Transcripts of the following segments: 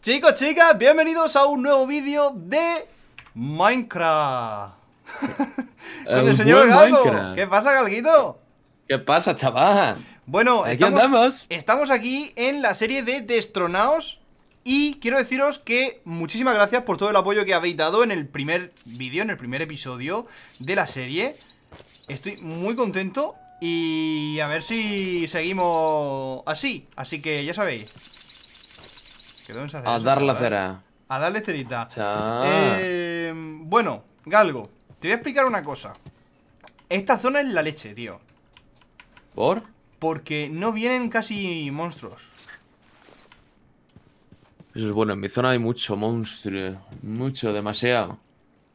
Chicos, chicas, bienvenidos a un nuevo vídeo de Minecraft Con el señor Galgo ¿Qué pasa, Galguito? ¿Qué pasa, chaval? Bueno, estamos, estamos aquí en la serie de Destronaos Y quiero deciros que muchísimas gracias por todo el apoyo que habéis dado en el primer vídeo, en el primer episodio de la serie Estoy muy contento y a ver si seguimos así Así que ya sabéis a dar la ¿eh? cera. A darle cerita. Eh, bueno, Galgo, te voy a explicar una cosa. Esta zona es la leche, tío. ¿Por? Porque no vienen casi monstruos. Eso es bueno, en mi zona hay mucho monstruo. Mucho, demasiado.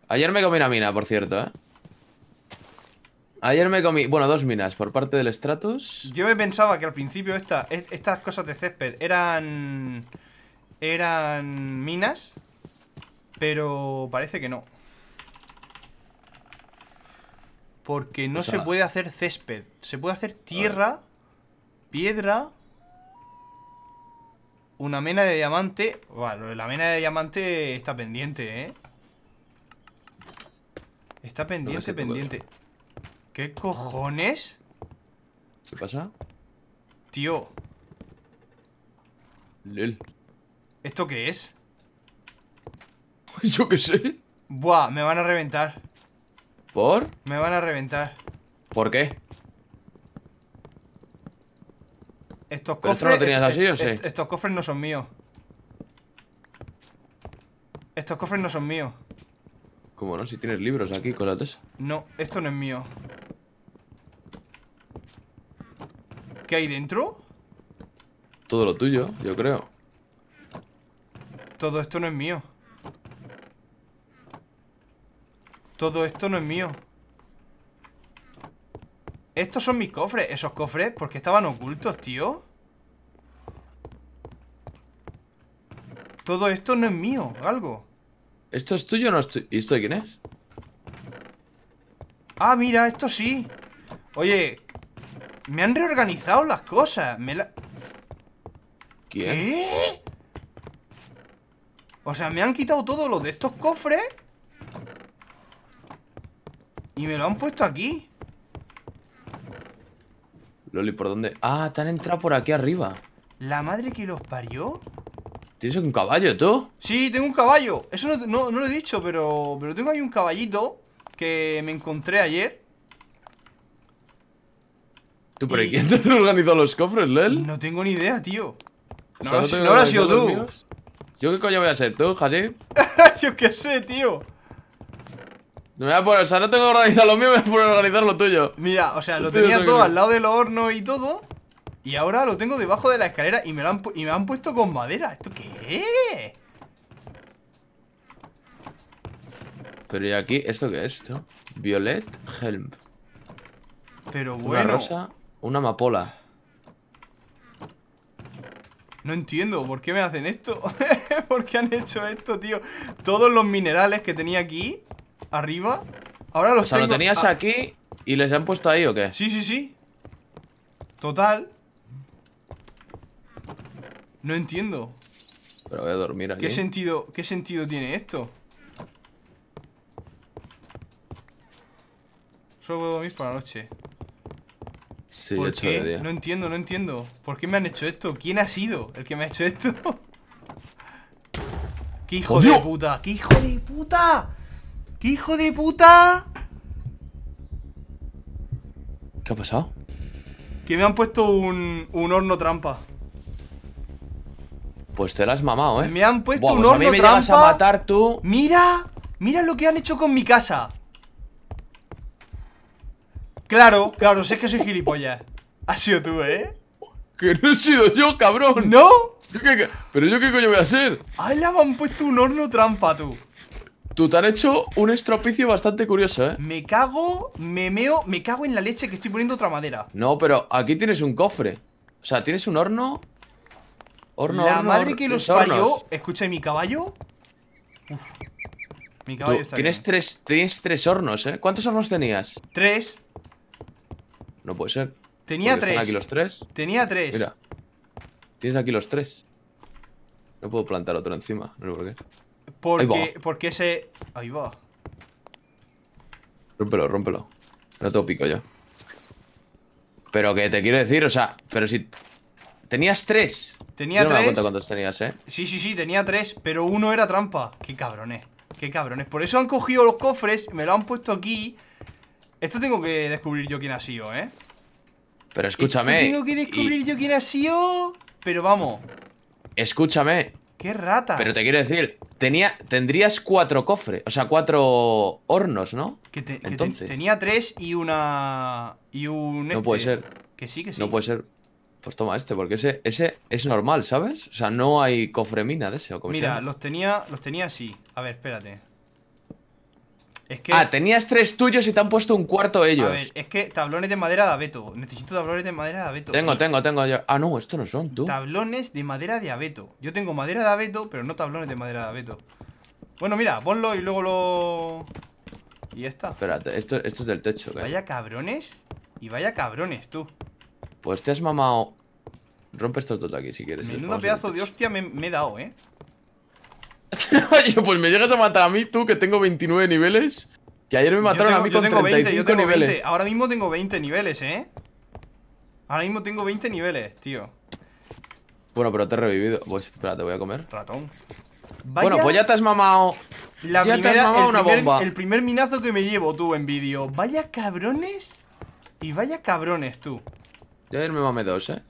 Ayer me comí una mina, por cierto, ¿eh? Ayer me comí, bueno, dos minas por parte del Stratus. Yo me pensaba que al principio estas cosas de césped eran eran minas, pero parece que no. Porque no pues se puede hacer césped. Se puede hacer tierra, piedra, una mena de diamante. Bueno, la mena de diamante está pendiente, ¿eh? Está pendiente, pendiente. ¿Qué cojones? ¿Qué pasa? Tío. Lil. ¿Esto qué es? Yo qué sé. Buah, me van a reventar. ¿Por? Me van a reventar. ¿Por qué? Estos cofres. Esto lo tenías así, o estos cofres no son míos. Estos cofres no son míos. ¿Cómo no? Si tienes libros aquí, con la tesa No, esto no es mío. ¿Qué hay dentro? Todo lo tuyo, yo creo. Todo esto no es mío. Todo esto no es mío. Estos son mis cofres. Esos cofres, ¿por qué estaban ocultos, tío? Todo esto no es mío, algo. ¿Esto es tuyo o no es tuyo? ¿Y esto de quién es? Ah, mira, esto sí. Oye, me han reorganizado las cosas. Me la... ¿Quién? O sea, me han quitado todos los de estos cofres Y me lo han puesto aquí Loli, ¿por dónde? Ah, te han entrado por aquí arriba La madre que los parió ¿Tienes un caballo, tú? Sí, tengo un caballo Eso no, lo he dicho, pero, pero tengo ahí un caballito Que me encontré ayer ¿Tú por quién te organizado los cofres, Lel? No tengo ni idea, tío No, lo has sido tú ¿Yo qué coño voy a hacer, tú, Javi? Yo qué sé, tío. No Me voy a poner, o sea, no tengo que organizar lo mío, me voy a poner a organizar lo tuyo. Mira, o sea, lo tenía todo al lado del horno y todo. Y ahora lo tengo debajo de la escalera y me lo han, y me han puesto con madera. ¿Esto qué es? Pero ¿y aquí? ¿Esto qué es esto? Violet Helm. Pero bueno. Una rosa, una amapola. No entiendo, ¿por qué me hacen esto? ¿Por qué han hecho esto, tío? Todos los minerales que tenía aquí, arriba, ahora los o tengo... lo tenías aquí y les han puesto ahí, ¿o qué? Sí, sí, sí. Total. No entiendo. Pero voy a dormir aquí. ¿Qué sentido, qué sentido tiene esto? Solo puedo dormir por la noche. ¿Por qué? No entiendo, no entiendo. ¿Por qué me han hecho esto? ¿Quién ha sido el que me ha hecho esto? ¡Qué hijo ¡Oh, de puta! ¡Qué hijo de puta! ¡Qué hijo de puta! ¿Qué ha pasado? Que me han puesto un, un horno trampa. Pues te lo has mamado, ¿eh? Me han puesto un pues horno trampa. a matar tú. Mira, mira lo que han hecho con mi casa. Claro, claro, sé que soy gilipollas. Has sido tú, ¿eh? Que no he sido yo, cabrón. ¿No? ¿Pero yo qué coño voy a hacer? ¡Ay! La han puesto un horno trampa, tú! Tú te han hecho un estropicio bastante curioso, ¿eh? Me cago, me meo, me cago en la leche que estoy poniendo otra madera. No, pero aquí tienes un cofre. O sea, tienes un horno... Horno, La madre que los parió... Escucha, mi caballo... Uf. Mi caballo está tienes tres, tienes tres hornos, ¿eh? ¿Cuántos hornos tenías? Tres. No puede ser. Tenía tres. aquí los tres. Tenía tres. Mira. Tienes aquí los tres. No puedo plantar otro encima, no sé por qué. Porque, porque ese... Ahí va. Rómpelo, rómpelo. No tengo pico yo. Pero que te quiero decir, o sea, pero si... Tenías tres. Tenía tres. No cuántos tenías, ¿eh? Sí, sí, sí, tenía tres, pero uno era trampa. Qué cabrones, qué cabrones. Por eso han cogido los cofres, me lo han puesto aquí esto tengo que descubrir yo quién ha sido, ¿eh? Pero escúchame. tengo que descubrir yo quién ha sido. Pero vamos. Escúchame. ¡Qué rata! Pero te quiero decir, tenía, tendrías cuatro cofres, o sea, cuatro hornos, ¿no? Que, Entonces. tenía tres y una. Y un. No puede este. ser. Que sí, que sí. No puede ser. Pues toma este, porque ese, ese es normal, ¿sabes? O sea, no hay cofre mina de ese. O Mira, los tenía, los tenía así. A ver, espérate. Ah, tenías tres tuyos y te han puesto un cuarto ellos. A ver, es que tablones de madera de abeto. Necesito tablones de madera de abeto. Tengo, tengo, tengo. Ah, no, estos no son, tú. Tablones de madera de abeto. Yo tengo madera de abeto, pero no tablones de madera de abeto. Bueno, mira, ponlo y luego lo... Y ya está. Espérate, esto, esto es del techo. ¿qué? Vaya cabrones y vaya cabrones, tú. Pues te has mamado... Rompe estos dos aquí si quieres. Menudo pedazo de hostia me he dado, ¿eh? Oye, pues me llegas a matar a mí, tú, que tengo 29 niveles. Que ayer me mataron a mí con 35 20, yo tengo niveles. 20. Ahora mismo tengo 20 niveles, ¿eh? Ahora mismo tengo 20 niveles, tío. Bueno, pero te he revivido. Pues, espera, te voy a comer. Ratón. bueno, pues ya te has mamado. ya te has mamado una El primer minazo que me llevo tú en vídeo. Vaya cabrones. Y vaya cabrones tú. Yo ayer me mamé dos, ¿eh?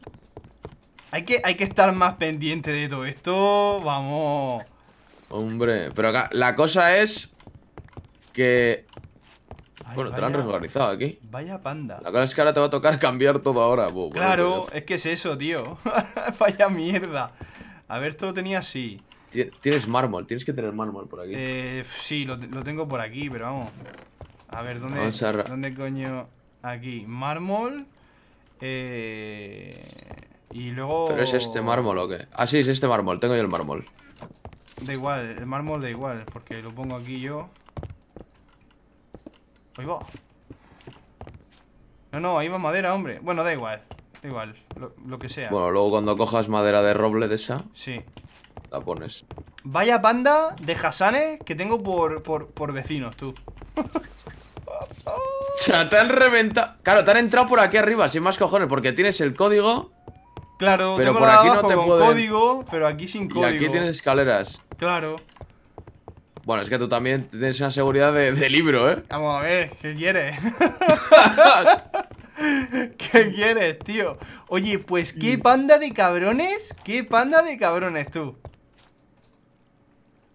Hay que, hay que estar más pendiente de todo esto. Vamos. Hombre, pero la cosa es que... bueno, te lo han regularizado aquí. Vaya panda. La cosa es que ahora te va a tocar cambiar todo ahora. claro, es que es eso, tío. vaya mierda. A ver, esto lo tenía así. Tienes mármol, tienes que tener mármol por aquí. Eh, sí, lo, tengo por aquí, pero vamos. A ver, ¿dónde, coño? Aquí, mármol. Eh, y luego... ¿Pero es este mármol o qué? Ah, sí, es este mármol, tengo yo el mármol. Da igual, el mármol da igual, porque lo pongo aquí yo. Ahí va. No, no, ahí va madera, hombre. Bueno, da igual. Da igual, lo, que sea. Bueno, luego cuando cojas madera de roble de esa. Sí. La pones. Vaya banda de Hasanes que tengo por, por, por vecinos, tú. o sea, te han reventado. Claro, te han entrado por aquí arriba, sin más cojones, porque tienes el código Claro, pero tengo la aquí código, pero aquí sin código. Y aquí tienes escaleras. Claro. Bueno, es que tú también tienes una seguridad de, libro, ¿eh? Vamos a ver, ¿qué quieres? ¿Qué quieres, tío? Oye, pues qué mm. panda de cabrones, qué panda de cabrones tú.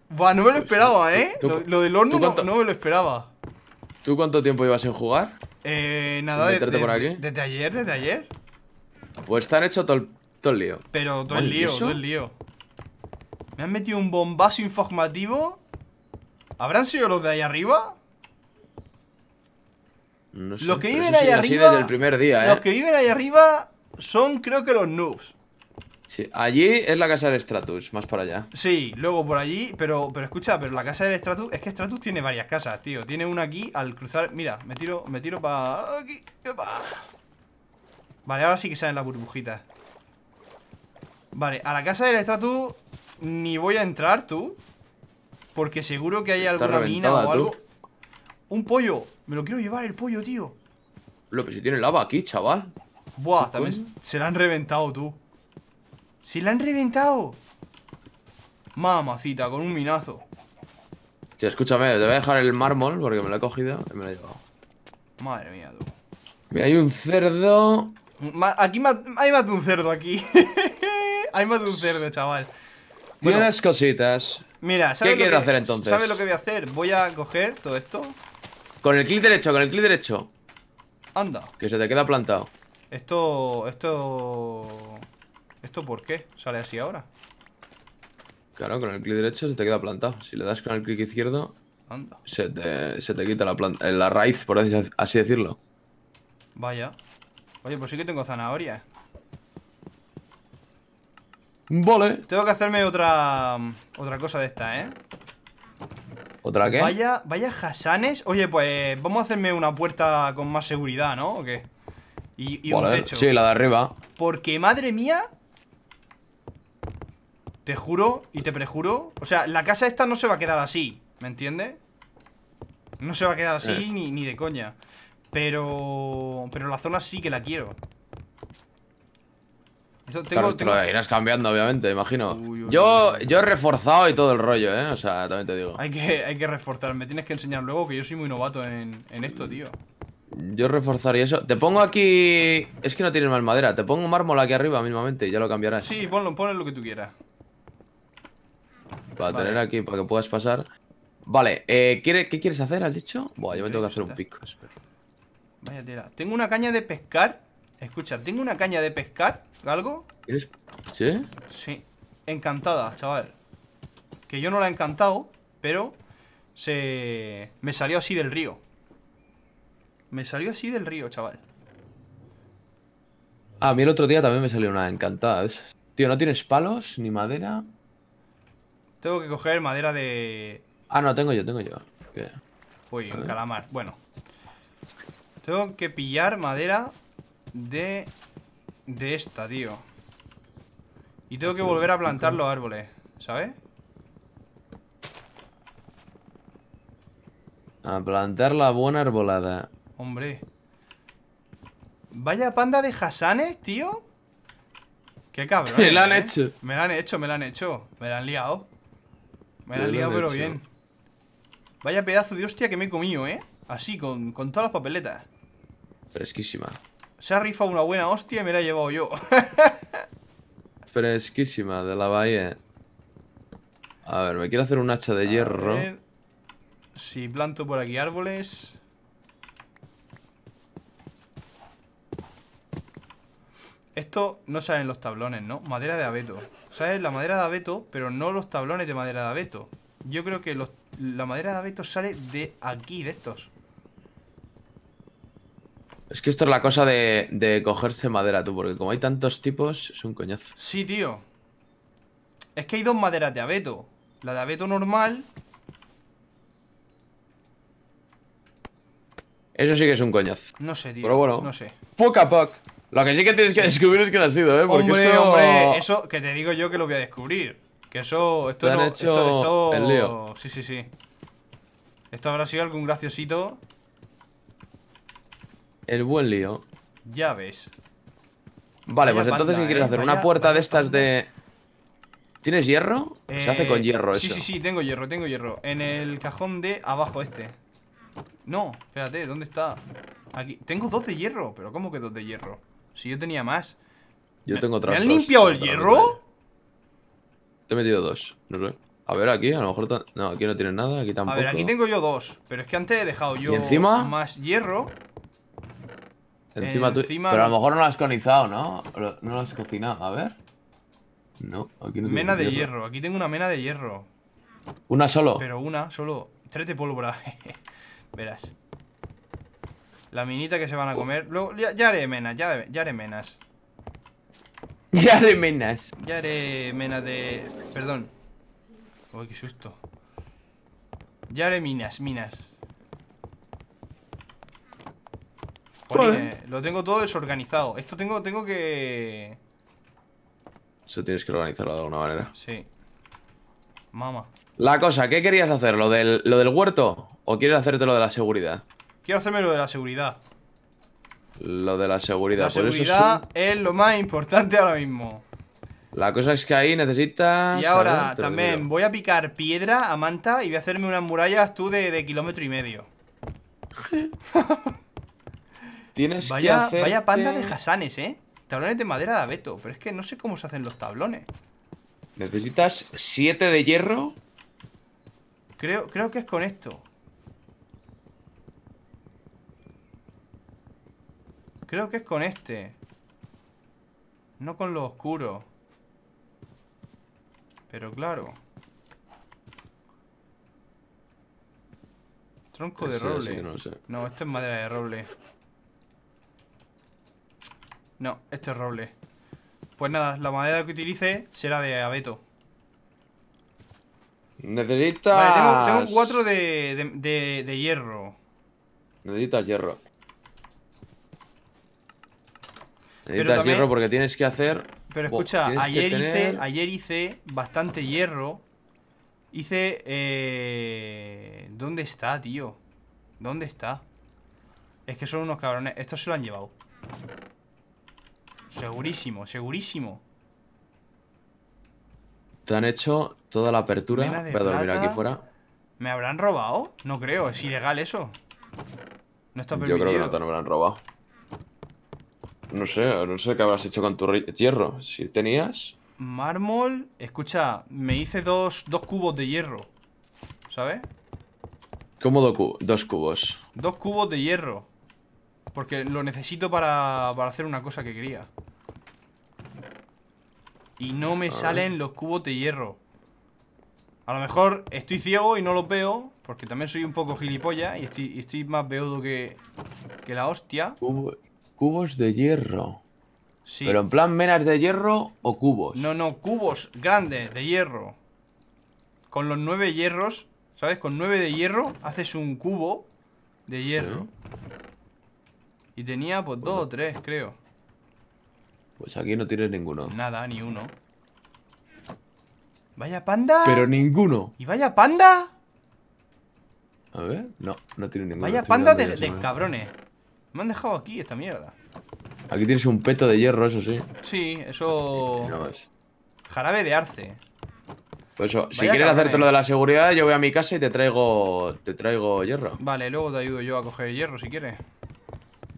Buah, no me lo pues, esperaba, ¿eh? lo, del horno no, me lo esperaba. ¿Tú cuánto tiempo ibas en jugar? Eh, nada, de, desde ayer, desde ayer pues están hecho todo el, lío. Pero todo el lío, todo el lío. Me han metido un bombazo informativo. ¿Habrán sido los de ahí arriba? No sé, los que viven ahí arriba. primer día, ¿eh? Los que viven ahí arriba son, creo que, los noobs. Sí, allí es la casa del Stratus, más para allá. Sí, luego por allí, pero, pero escucha, pero la casa del Stratus, es que Stratus tiene varias casas, tío. Tiene una aquí al cruzar. Mira, me tiro, me tiro para. Aquí, pa... Vale, ahora sí que salen la burbujita. Vale, a la casa del tú Ni voy a entrar, tú Porque seguro que hay alguna mina o algo Un pollo Me lo quiero llevar, el pollo, tío Lo que si tiene lava aquí, chaval Buah, también se la han reventado, tú ¡Se la han reventado! Mamacita, con un minazo Che, escúchame, te voy a dejar el mármol Porque me lo he cogido y me lo he llevado Madre mía, tú hay un cerdo aquí hay más de un cerdo aquí. hay más de un cerdo, chaval. Mira unas cositas. Mira, ¿qué lo hacer entonces? ¿Sabes lo que voy a hacer? Voy a coger todo esto. Con el clic derecho, con el clic derecho. Anda. Que se te queda plantado. Esto. Esto. ¿Esto por qué sale así ahora? Claro, con el clic derecho se te queda plantado. Si le das con el clic izquierdo, Anda. Se, te, se te quita la, planta, eh, la raíz, por así decirlo. Vaya. Oye, pues sí que tengo zanahoria. Vale. Tengo que hacerme otra otra cosa de esta, ¿eh? ¿Otra qué? Vaya, vaya hasanes. Oye, pues vamos a hacerme una puerta con más seguridad, ¿no? ¿O qué? Y, un techo. Sí, la de arriba. Porque, madre mía, te juro y te prejuro. O sea, la casa esta no se va a quedar así, ¿me entiendes? No se va a quedar así eh. ni, ni, de coña. Pero... Pero la zona sí que la quiero. irás cambiando, obviamente, imagino. yo, yo he reforzado y todo el rollo, ¿eh? O sea, también te digo. Hay que, hay que reforzar. Me tienes que enseñar luego que yo soy muy novato en, esto, tío. Yo reforzaría eso. Te pongo aquí... Es que no tienes más madera. Te pongo mármol aquí arriba mismamente y ya lo cambiarás. Sí, ponlo, ponlo lo que tú quieras. Para tener aquí, para que puedas pasar. Vale, eh, ¿qué, quieres hacer? ¿Has dicho? Buah, yo me tengo que hacer un pico. Vaya tela. Tengo una caña de pescar. Escucha, tengo una caña de pescar. ¿Algo? ¿Sí? Sí. Encantada, chaval. Que yo no la he encantado, pero se... Me salió así del río. Me salió así del río, chaval. Ah, a mí el otro día también me salió una encantada. Tío, ¿no tienes palos ni madera? Tengo que coger madera de... Ah, no, tengo yo, tengo yo. Uy, calamar. Bueno, tengo que pillar madera de... De esta, tío Y tengo que volver a plantar los árboles ¿Sabes? A plantar la buena arbolada Hombre Vaya panda de Hasanes, tío Qué cabrón Me la han ¿eh? hecho Me la han hecho, me la han hecho Me la han liado Me la han liado pero bien Vaya pedazo de hostia que me he comido, eh Así, con, con todas las papeletas Fresquísima. Se ha rifado una buena hostia y me la he llevado yo. Fresquísima, de la bahía. A ver, me quiero hacer un hacha de hierro. Si planto por aquí árboles... Esto no sale en los tablones, ¿no? Madera de abeto. Sale la madera de abeto, pero no los tablones de madera de abeto. Yo creo que la madera de abeto sale de aquí, de estos. Es que esto es la cosa de, cogerse madera, tú, porque como hay tantos tipos, es un coñazo. Sí, tío. Es que hay dos maderas de abeto. La de abeto normal... Eso sí que es un coñazo. No sé, tío. Pero bueno, no sé. Poca a Lo que sí que tienes que descubrir es que no ha sido, ¿eh? Porque hombre, eso... hombre, eso que te digo yo que lo voy a descubrir. Que eso, esto no, esto, Sí, sí, sí. Esto habrá sido algún graciosito el buen lío. Ya ves. Vale, pues entonces, ¿qué quieres eh. hacer? ¿Una puerta de estas de...? ¿Tienes hierro? Se hace con eh, hierro sí, eso. Sí, sí, sí, tengo hierro, tengo hierro. En el cajón de abajo este. No, espérate, ¿dónde está? Aquí. Tengo dos de hierro. ¿Pero cómo que dos de hierro? Si yo tenía más. Yo tengo otras ¿Me han limpiado el hierro? Te he metido dos. No A ver, aquí a lo mejor... No, aquí no tienes nada, aquí tampoco. A ver, aquí tengo yo dos. Pero es que antes he dejado yo... ¿Y encima? Más hierro. Eh, encima, Pero a lo mejor no lo has conizado, ¿no? No lo has cocinado. A ver. No, Mena de hierro. Aquí tengo una mena de hierro. ¿Una solo? Pero una, solo. Tres de pólvora. Verás. La minita que se van a comer. Luego, ya, haré menas, ya, ya, haré menas. Ya haré menas. Ya haré menas de. Perdón. Uy, qué susto. Ya haré minas, minas. lo tengo todo desorganizado. Esto tengo, tengo que... Eso tienes que organizarlo de alguna manera. Sí. Mamá. La cosa, ¿qué querías hacer? ¿Lo del, ¿Lo del huerto? ¿O quieres hacerte lo de la seguridad? Quiero hacerme lo de la seguridad. Lo de la seguridad. La seguridad es... es... lo más importante ahora mismo. La cosa es que ahí necesitas... Y ahora también voy a picar piedra a manta y voy a hacerme unas murallas tú de, de kilómetro y medio. Tienes vaya, Vaya panda de Hasanes, ¿eh? Tablones de madera de abeto. Pero es que no sé cómo se hacen los tablones. Necesitas 7 de hierro. Creo, creo que es con esto. Creo que es con este. No con lo oscuro. Pero claro. Tronco de roble. no, esto es madera de roble. No, este es roble. Pues nada, la madera que utilice será de abeto. Necesitas... Vale, tengo, cuatro de, de, de, hierro. Necesitas hierro. Necesitas hierro porque tienes que hacer... Pero escucha, ayer, hice, ayer hice bastante hierro. Hice... Eh, ¿Dónde está, tío? ¿Dónde está? Es que son unos cabrones. Estos se lo han llevado. Segurísimo, segurísimo. Te han hecho toda la apertura. Voy dormir aquí fuera. ¿Me habrán robado? No creo, es ilegal eso. No está permitido. Yo creo que no te habrán robado. No sé, no sé qué habrás hecho con tu hierro. Si tenías. Mármol. Escucha, me hice dos, dos cubos de hierro. ¿Sabes? ¿Cómo dos cubos? Dos cubos de hierro. Porque lo necesito para, hacer una cosa que quería. Y no me salen los cubos de hierro. A lo mejor estoy ciego y no los veo. Porque también soy un poco gilipollas y estoy, más veudo que, que la hostia. cubos de hierro. Sí. ¿Pero en plan menas de hierro o cubos? No, no, cubos grandes de hierro. Con los nueve hierros, ¿sabes? Con nueve de hierro haces un cubo de hierro. Y tenía pues dos o tres, creo. Pues aquí no tienes ninguno. Nada, ni uno. Vaya panda. Pero ninguno. ¿Y vaya panda? A ver, no, no tiene ninguno. Vaya panda de, ¿eh? cabrones. Me han dejado aquí esta mierda. Aquí tienes un peto de hierro, eso sí. Sí, eso... Jarabe de arce. Pues eso, si quieres hacerte lo de la seguridad, yo voy a mi casa y te traigo te traigo hierro. Vale, luego te ayudo yo a coger hierro si quieres.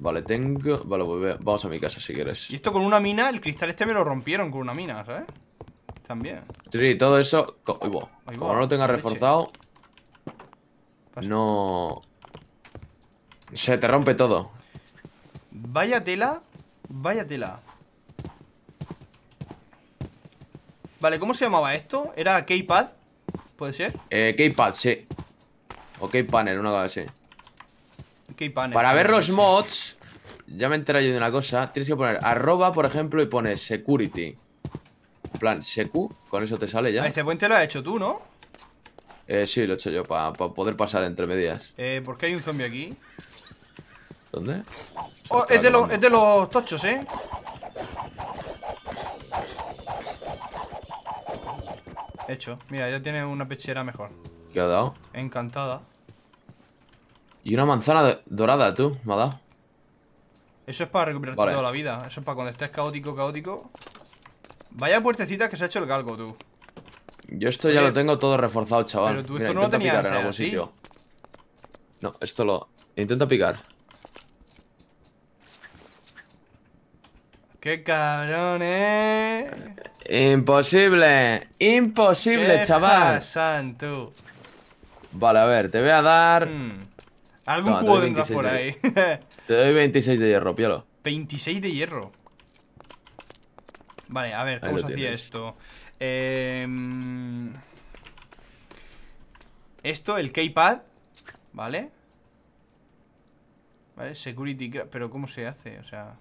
Vale, tengo... Vale, vamos a mi casa si quieres. Y esto con una mina, el cristal este me lo rompieron con una mina, ¿sabes? También. Sí, todo eso... Como no lo tenga reforzado... No... Se te rompe todo. Vaya tela, vaya tela. Vale, ¿cómo se llamaba esto? ¿Era Keypad? ¿Puede ser? Eh, Keypad, sí. O K-Panel, una cosa así. panel Para ver los mods, ya me he enterado yo de una cosa. Tienes que poner arroba, por ejemplo, y pones security. En plan, secu, con eso te sale ya. Ah, este puente lo has hecho tú, ¿no? Eh, sí, lo he hecho yo, para poder pasar entre medias. Eh, ¿por qué hay un zombie aquí? ¿Dónde? Oh, es, de los, es de los tochos, ¿eh? Hecho. Mira, ya tiene una pechera mejor. ¿Qué ha dado? Encantada. Y una manzana dorada, tú, me ha dado. Eso es para recuperarte toda la vida. Eso es para cuando estés caótico, caótico. Vaya puertecita que se ha hecho el galgo, tú. Yo esto ya lo tengo todo reforzado, chaval. Pero tú esto no lo tenías en No, esto lo... Intenta picar. ¡Qué eh! ¡Imposible! ¡Imposible, chaval! Pasan, tú? Vale, a ver, te voy a dar... Hmm. Algún cubo por ahí. te doy 26 de hierro, piolo. 26 de hierro. Vale, a ver, ¿cómo se hacía esto? Em, esto, el keypad, ¿vale? ¿Vale? Security, pero ¿cómo se hace? O sea...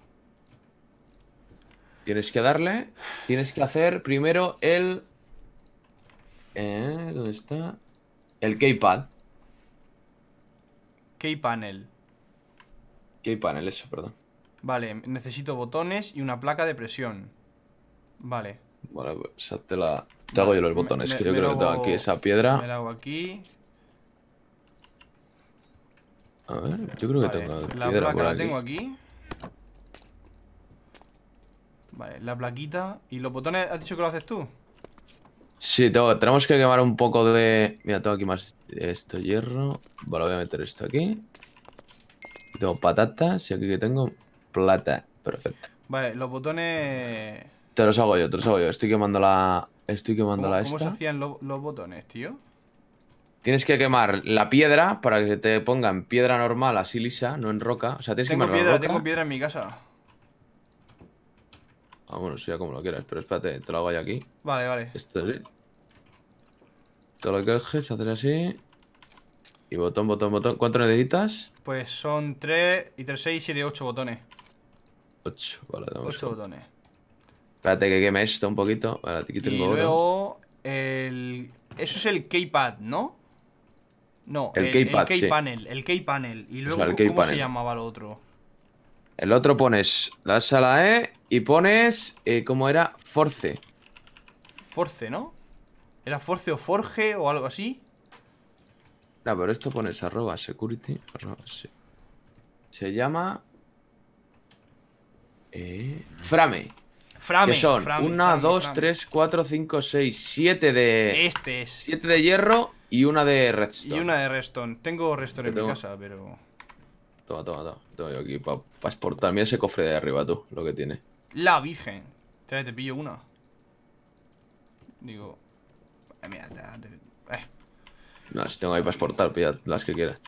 Tienes que darle, tienes que hacer primero el... Eh, ¿Dónde está? El keypad panel Key panel, eso, perdón. Vale, necesito botones y una placa de presión. Vale. Vale, pues te, la... te hago yo los botones. yo Creo que tengo aquí esa piedra. Me la hago aquí. A ver, yo creo que tengo la placa la tengo aquí. Vale, la plaquita. ¿Y los botones has dicho que lo haces tú? Sí, tengo, tenemos que quemar un poco de... Mira, tengo aquí más esto, hierro. Bueno, voy a meter esto aquí. Tengo patatas y aquí que tengo plata. Perfecto. Vale, los botones... Te los hago yo, te los hago yo. Estoy quemando la... Estoy quemando la esta. ¿Cómo se hacían los botones, tío? Tienes que quemar la piedra para que te pongan piedra normal, así lisa, no en roca. O sea, tienes tengo que quemar piedra, Tengo piedra en mi casa. Ah, bueno, sea como lo quieras, pero espérate, te lo hago ya aquí. Vale, vale. Esto es Te lo coges, hacer así. Y botón, botón, botón. ¿Cuánto necesitas? Pues son 3 y 3, 6, 7, 8 botones. 8, vale, 8 botones. Espérate que queme esto un poquito. Vale, aquí tengo y luego el... Eso es el keypad, ¿no? No, el, el keypad, el keypanel, sí. el keypanel. Y luego, ¿cómo se llamaba lo otro? El otro pones das a la E y pones, eh, ¿cómo era? Force. Force, ¿no? ¿Era Force o Forge o algo así? No, pero esto pones arroba security. Arroba, se, llama... Eh, frame. Frame. son una, dos, tres, cuatro, cinco, seis, siete de... Este es. Siete de hierro y una de redstone. Y una de redstone. Tengo redstone en mi casa, pero... Toma, toma, toma. Tengo yo aquí para pa exportar. Mira ese cofre de arriba, tú, lo que tiene. La virgen. Te, pillo una. Digo. Eh, mira, te, eh. No, si tengo ahí para exportar, pilla las que quieras.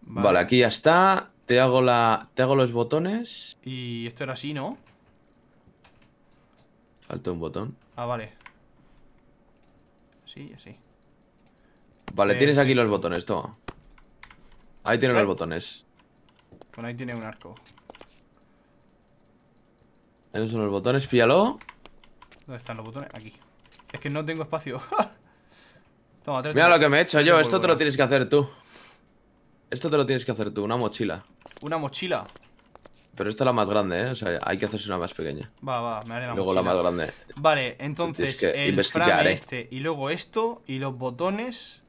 Vale. aquí ya está. Te hago la. Te hago los botones. Y esto era así, ¿no? Salto un botón. Ah, vale. sí así. Vale, tienes aquí los botones, toma. Ahí tienes los botones. Bueno, ahí tiene un arco. Ahí son los botones, píllalo. ¿Dónde están los botones? Aquí. Es que no tengo espacio. Toma, Mira lo que me he hecho yo, esto te lo tienes que hacer tú. Esto te lo tienes que hacer tú, una mochila. ¿Una mochila? Pero esta es la más grande, ¿eh? O sea, hay que hacerse una más pequeña. Va, va, me haré la mochila Luego la más grande. Vale, entonces el ¿eh? este y luego esto y los botones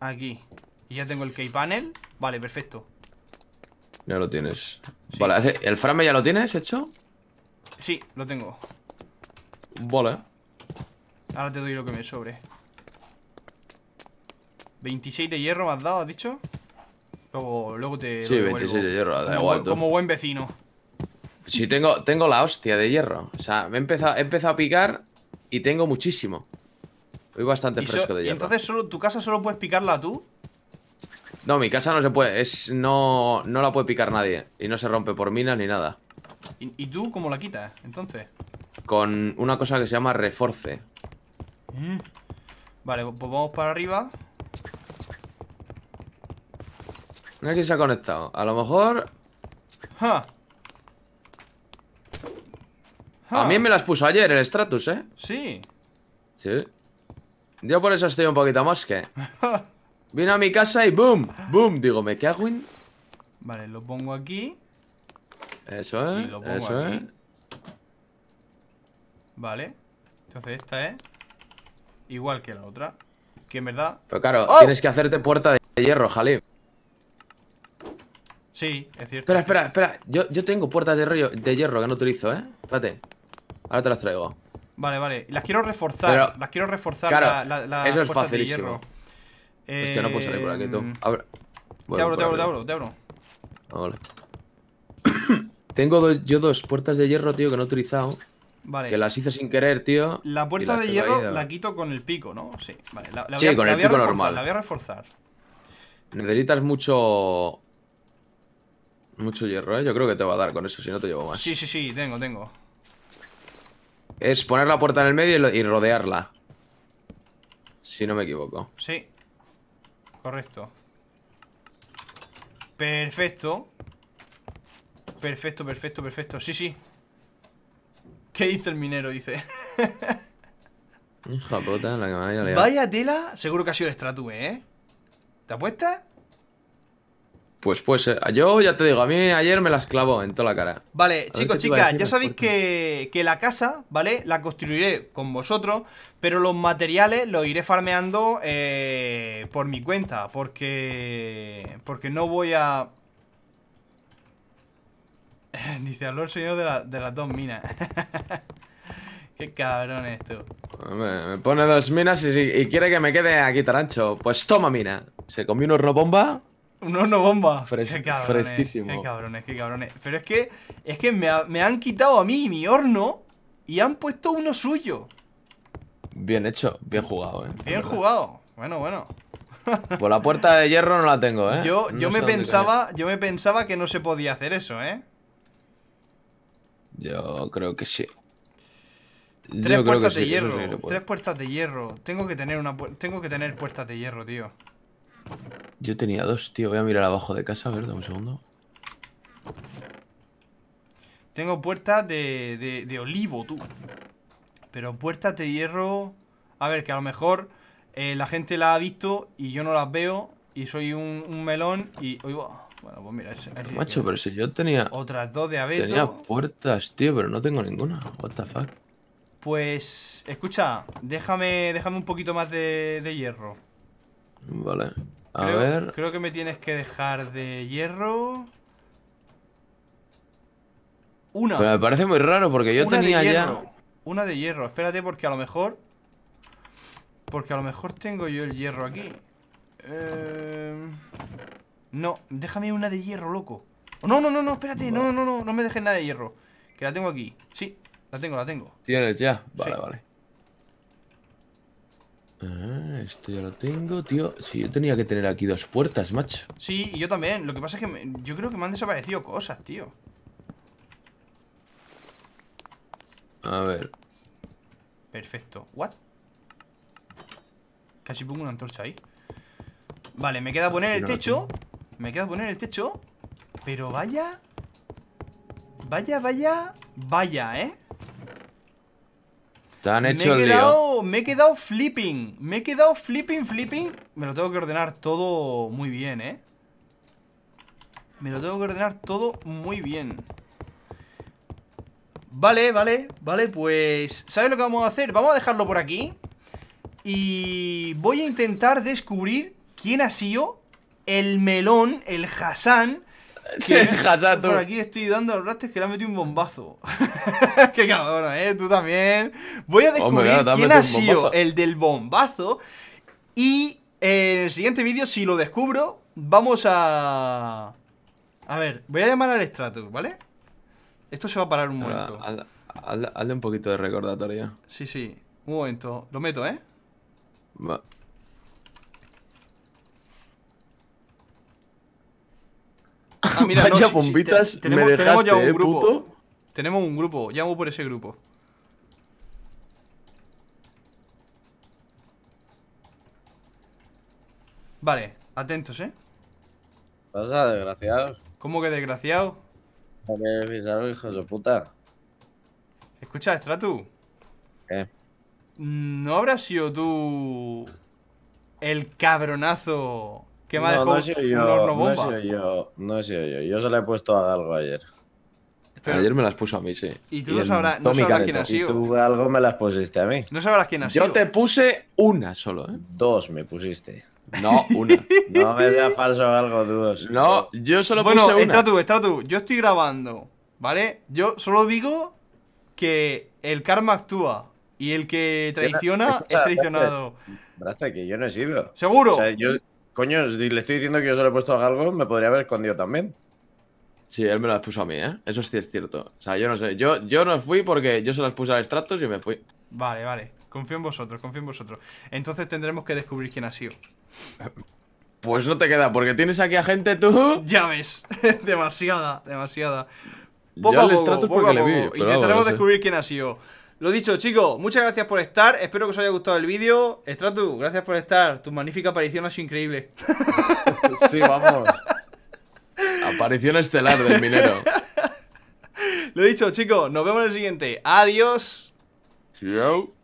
aquí. Y ya tengo el key panel Vale, perfecto. Ya lo tienes. Vale, ¿el frame ya lo tienes hecho? Sí, lo tengo. Vale. Ahora te doy lo que me sobre. 26 de hierro me has dado, has dicho. Luego, luego te. Sí, 26 de hierro, da igual. Como, buen vecino. Sí, tengo, tengo la hostia de hierro. O sea, me he empezado, a picar y tengo muchísimo. Voy bastante fresco de hierro. Y entonces solo, tu casa solo puedes picarla tú. No, mi casa no se puede. Es, no, la puede picar nadie. Y no se rompe por minas ni nada. ¿Y, tú cómo la quitas, entonces? Con una cosa que se llama reforce. Mm. Vale, pues vamos para arriba. Aquí quién se ha conectado. A lo mejor... A mí me las puso ayer el Stratus, ¿eh? Sí. Sí. Yo por eso estoy un poquito más que... Vino a mi casa y boom, boom. Digo, me cago en... Vale, lo pongo aquí. Eso es, eso es. Vale. Entonces esta es igual que la otra. Que en verdad... Pero claro, ¡Oh! tienes que hacerte puerta de hierro, Jalib. Sí, es cierto. Espera, espera, espera. Yo, tengo puertas de, hierro de hierro que no utilizo, ¿eh? Espérate. Ahora te las traigo. Vale, vale. Las quiero reforzar. las quiero reforzar. la, eso es facilísimo. Eh... que no puedo salir por aquí, em, te abro, te abro, te ah, abro, Tengo yo dos puertas de hierro, tío, que no he utilizado. Vale. Que las hice sin querer, tío. La puerta de hierro la quito con el pico, ¿no? Sí, vale. La, voy a, con el pico normal. La voy a reforzar. Necesitas mucho. Mucho hierro, ¿eh? Yo creo que te va a dar con eso, si no te llevo más. Sí, sí, sí, tengo, tengo. Es poner la puerta en el medio y rodearla. Si no me equivoco. Sí, Correcto. Perfecto. Perfecto, perfecto, perfecto. Sí, sí. ¿Qué dice el minero? Dice. Hija puta, la Vaya tela, seguro que ha sido el Stratube, ¿eh? ¿Te apuestas? Pues pues yo ya te digo, a mí ayer me las clavó en toda la cara. Vale, chicos, chicas, ya sabéis que, la casa, ¿vale? La construiré con vosotros, pero los materiales los iré farmeando eh, por mi cuenta, porque porque no voy a... Dice, habló el señor de, las dos minas. Qué cabrón es Me, pone dos minas y, quiere que me quede aquí tarancho. Pues toma mina. Se comió una bomba un horno bomba. qué fresquísimo. Qué cabrones, qué cabrones. Pero es que, es que me, han quitado a mí mi horno y han puesto uno suyo. Bien hecho, bien jugado, eh. Bien jugado. Bueno, bueno. Pues la puerta de hierro no la tengo, eh. Yo, yo me pensaba, yo me pensaba que no se podía hacer eso, eh. Yo creo que sí. Tres puertas de hierro. tres puertas de hierro. Tengo que tener una tengo que tener puertas de hierro, tío. Yo tenía dos, tío. Voy a mirar abajo de casa, a ver, dame un segundo. Tengo puertas de, de, olivo, tú. Pero puertas de hierro... A ver, que a lo mejor eh, la gente la ha visto y yo no las veo y soy un, melón y... Bueno, pues mira... Macho, pero si yo tenía... Otras dos de abeto. Tenía puertas, tío, pero no tengo ninguna. What the fuck. Pues... Escucha, déjame, déjame un poquito más de, de hierro. Vale. A creo, ver. Creo que me tienes que dejar de hierro. Una. me parece muy raro porque yo tenía ya. Una de hierro. Espérate porque a lo mejor. Porque a lo mejor tengo yo el hierro aquí. Eh, no, déjame una de hierro, loco. Oh, no, no, no, no, espérate. No, no, no, no, me dejes nada de hierro. Que la tengo aquí. Sí, la tengo, la tengo. Tienes ya. Vale, vale. Ah, esto ya lo tengo, tío. Sí, yo tenía que tener aquí dos puertas, macho. Sí, yo también. Lo que pasa es que yo creo que me han desaparecido cosas, tío. A ver. Perfecto. ¿What? Casi pongo una antorcha ahí. Vale, me queda poner el techo. Me queda poner el techo. Pero vaya... Vaya, vaya... Vaya, ¿eh? me he quedado, Me he quedado flipping. Me he quedado flipping, flipping. Me lo tengo que ordenar todo muy bien, ¿eh? Me lo tengo que ordenar todo muy bien. Vale, vale, vale, pues... ¿Sabes lo que vamos a hacer? Vamos a dejarlo por aquí. Y voy a intentar descubrir quién ha sido el melón, el Hassan, por aquí estoy dando los rastres que le ha metido un bombazo. Qué cabrón, ¿eh? Tú también. Voy a descubrir quién ha sido el del bombazo. Y eh, en el siguiente vídeo, si lo descubro, vamos a... A ver, voy a llamar al Stratus, ¿vale? Esto se va a parar un momento. Hazle, un poquito de recordatorio. Sí, sí. Un momento. Lo meto, ¿eh? Va. Ah, mira, Vaya no, bombitas, tenemos, me dejaste, tenemos, ya un ¿eh, grupo. puto. Tenemos un grupo, llamo por ese grupo. Vale, atentos, ¿eh? Pasa, desgraciados. ¿Cómo que desgraciado? Vale, algo, hijos de puta. Escucha, Stratu. ¿Qué? ¿No habrás sido tú el cabronazo ¿Qué me ha dejado no yo, un No he yo, yo. Yo se la he puesto a algo ayer. Ayer me las puso a mí, sí. Y tú no, sabrás, quién ha sido. tú algo me las pusiste a mí. No sabrás quién ha sido. Yo te puse una solo, ¿eh? Dos me pusiste. No, una. no me da falso algo, dos. No, yo solo puse una. Bueno, entra tú, entra tú. Yo estoy grabando, ¿vale? Yo solo digo que el karma actúa y el que traiciona es traicionado. Braste, que yo no he sido. ¿Seguro? O sea, yo, Coño, si le estoy diciendo que yo se lo he puesto a Galgo, me podría haber escondido también. Sí, él me las puso a mí, ¿eh? Eso sí es cierto. O sea, yo no sé. Yo, yo no fui porque yo se las puse al extractos y me fui. Vale, vale. Confío en vosotros, confío en vosotros. Entonces tendremos que descubrir quién ha sido. Pues no te queda, porque tienes aquí a gente tú. Ya ves. demasiada, demasiada. Poco a poco, poco, a poco. Intentaremos descubrir quién ha sido. Lo dicho, chicos, muchas gracias por estar. Espero que os haya gustado el vídeo. Estratu, gracias por estar. Tu magnífica aparición ha sido increíble. Sí, vamos. Aparición estelar del minero. Lo dicho, chicos, nos vemos en el siguiente. Adiós. Chao.